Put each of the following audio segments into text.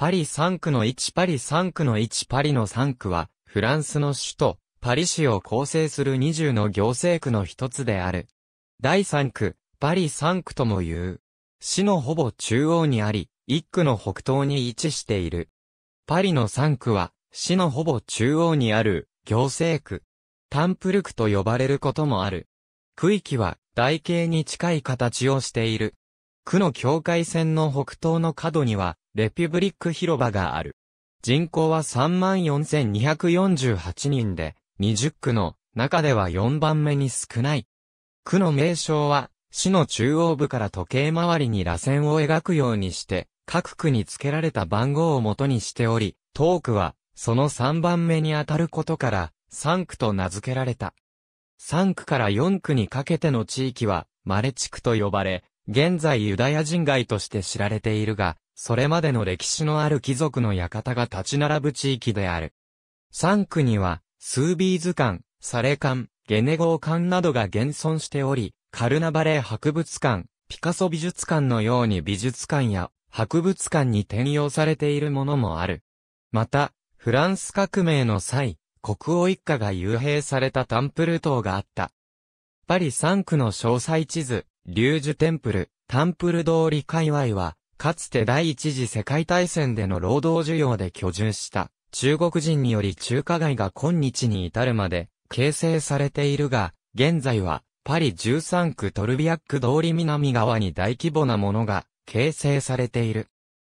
パリ3区の1パリ3区の1パリの3区は、フランスの首都、パリ市を構成する20の行政区の一つである。第3区、パリ3区とも言う。市のほぼ中央にあり、1区の北東に位置している。パリの3区は、市のほぼ中央にある、行政区。タンプル区と呼ばれることもある。区域は、台形に近い形をしている。区の境界線の北東の角には、レピュブリック広場がある。人口は34,248人で、20区の中では4番目に少ない。区の名称は、市の中央部から時計回りに螺旋を描くようにして、各区に付けられた番号を元にしており、当区は、その3番目に当たることから、3区と名付けられた。3区から4区にかけての地域は、マレ地区と呼ばれ、現在ユダヤ人街として知られているが、それまでの歴史のある貴族の館が立ち並ぶ地域である。三区には、スービーズ館、サレ館、ゲネゴー館などが現存しており、カルナバレー博物館、ピカソ美術館のように美術館や博物館に転用されているものもある。また、フランス革命の際、国王一家が幽閉されたタンプル島があった。パリ3区の詳細地図、リュージュテンプル、タンプル通り界隈は、かつて第一次世界大戦での労働需要で居住した中国人により中華街が今日に至るまで形成されているが、現在はパリ13区トルビアック通り南側に大規模なものが形成されている。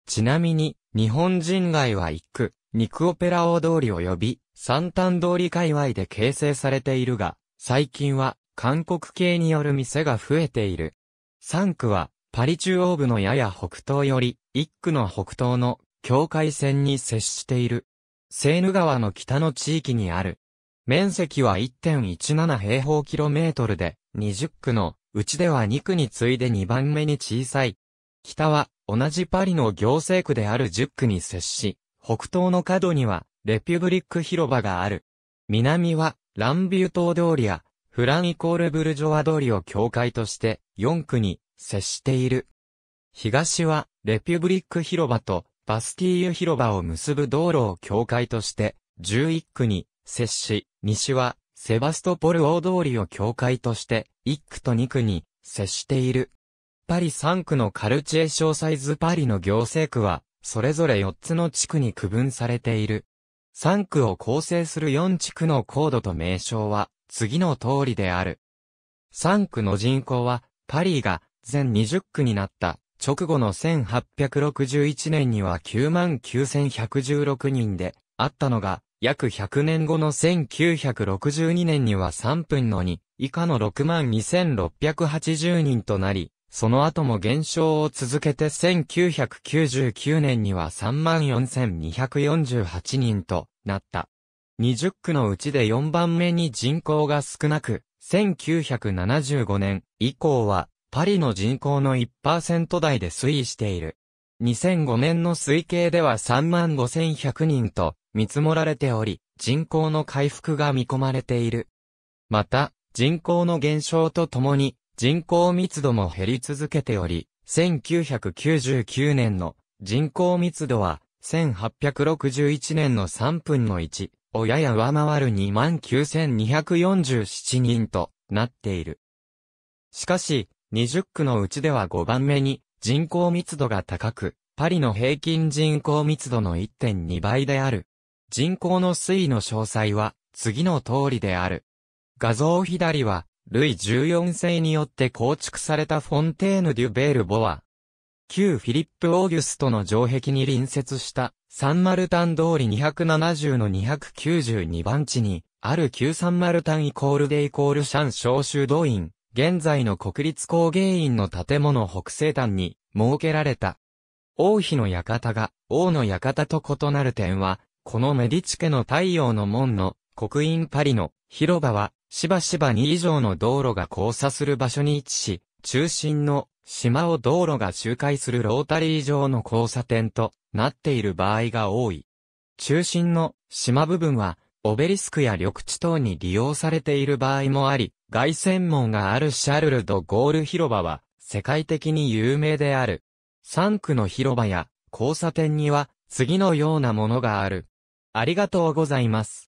ちなみに、日本人街は一区、肉オペラ大通り及び、三端通り界隈で形成されているが、最近は韓国系による店が増えている。三区は、パリ中央部のやや北東より、一区の北東の境界線に接している。セーヌ川の北の地域にある。面積は1.17平方キロメートルで、20区のうちでは2区に次いで2番目に小さい。北は同じパリの行政区である10区に接し、北東の角にはレピュブリック広場がある。南はランビュー島通りやフランイコールブルジョワ通りを境界として4区に接している。東はレピュブリック広場とバスティーユ広場を結ぶ道路を境界として11区に接し、西はセバストポル大通りを境界として1区と2区に接している。パリ3区のカルチエ小サイズパリの行政区はそれぞれ4つの地区に区分されている。3区を構成する4地区の高度と名称は次の通りである。3区の人口は、パリが全20区になった直後の1861年には99,116人であったのが、約100年後の1962年には3分の2以下の62,680人となり、その後も減少を続けて1999年には34,248人となった。20区のうちで4番目に人口が少なく、1975年以降はパリの人口の1%台で推移している。2005年の推計では35,100人と見積もられており、人口の回復が見込まれている。また、人口の減少とともに人口密度も減り続けており、1999年の人口密度は1861年の3分の1。をやや上回る29,247人となっている。しかし、20区のうちでは5番目に人口密度が高く、パリの平均人口密度の1.2倍である。人口の推移の詳細は次の通りである。画像左は、ルイ14世によって構築されたフォンテーヌ・デュ・ベール・ボア。旧フィリップ・オーギュストの城壁に隣接したサンマルタン通り270の292番地に、ある旧サンマルタンイコールでイコールシャン召集動員、現在の国立工芸院の建物北西端に設けられた。王妃の館が王の館と異なる点は、このメディチ家の太陽の門の国院パリの広場はしばしば2以上の道路が交差する場所に位置し、中心の島を道路が周回するロータリー上の交差点となっている場合が多い。中心の島部分はオベリスクや緑地等に利用されている場合もあり、凱旋門があるシャルル・ド・ゴール広場は世界的に有名である。3区の広場や交差点には次のようなものがある。ありがとうございます。